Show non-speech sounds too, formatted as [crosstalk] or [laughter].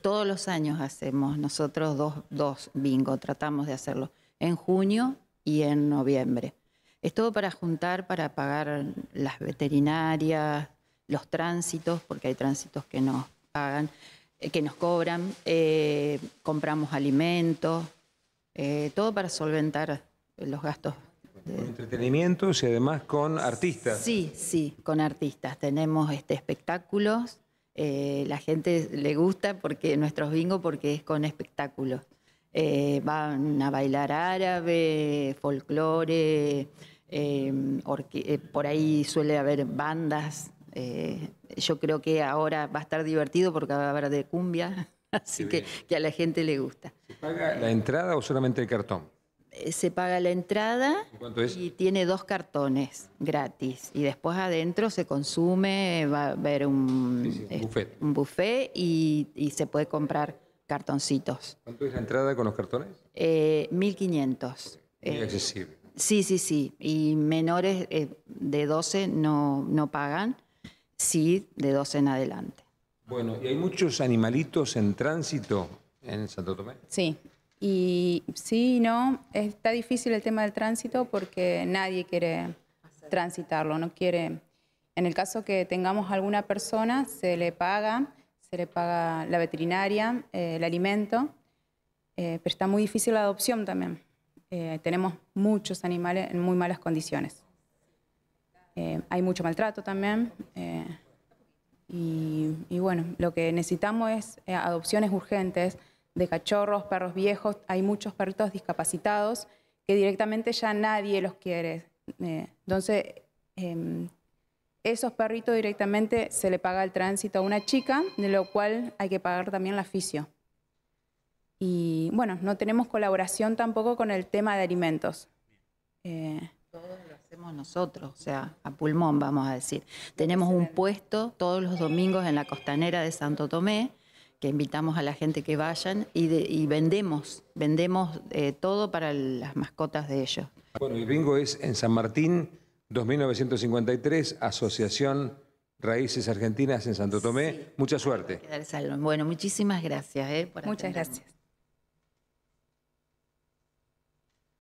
todos los años hacemos nosotros dos, dos bingo, tratamos de hacerlo, en junio y en noviembre. Es todo para juntar, para pagar las veterinarias, los tránsitos, porque hay tránsitos que nos pagan, eh, que nos cobran, eh, compramos alimentos, eh, todo para solventar los gastos. De... entretenimientos y además con artistas. Sí, sí, con artistas. Tenemos este, espectáculos eh, la gente le gusta porque nuestros bingos porque es con espectáculos. Eh, van a bailar árabe, folclore, em, eh, por ahí suele haber bandas. yo creo que ahora va a estar divertido porque va a haber de cumbia, [laughs] así que, a la gente le gusta. paga la entrada o solamente el cartón? Eh, se paga la entrada y tiene dos cartones gratis. Y después adentro se consume, va a haber un, este, buffet. y, se puede comprar cartoncitos. ¿Cuánto es la entrada con los cartones? 1.500. Eh, muy eh, accesible. Sí, sí, sí. Y menores de 12 no, no pagan, sí de 12 en adelante. Bueno, ¿y hay muchos animalitos en tránsito en Santo Tomé? Sí, y sí, no, está difícil el tema del tránsito porque nadie quiere transitarlo, no quiere. En el caso que tengamos alguna persona, se le paga, se le paga la veterinaria, eh, el alimento, eh, pero está muy difícil la adopción también. Eh, tenemos muchos animales en muy malas condiciones. hay mucho maltrato también. y, bueno, lo que necesitamos es adopciones urgentes de cachorros, perros viejos, hay muchos perritos discapacitados que directamente ya nadie los quiere. Eh, entonces, em, esos perritos directamente se le paga el tránsito a una chica, de lo cual hay que pagar también la fisio. Y bueno, no tenemos colaboración tampoco con el tema de alimentos. Eh, todos lo hacemos nosotros, o sea, a pulmón vamos a decir. Tenemos un puesto todos los domingos en la costanera de Santo Tomé, que invitamos a la gente que vayan y, vendemos, vendemos eh, todo para las mascotas de ellos. Bueno, el bingo es en San Martín, 2953, Asociación Raíces Argentinas en Santo Tomé. Mucha suerte. Bueno, muchísimas gracias. Eh, Muchas gracias.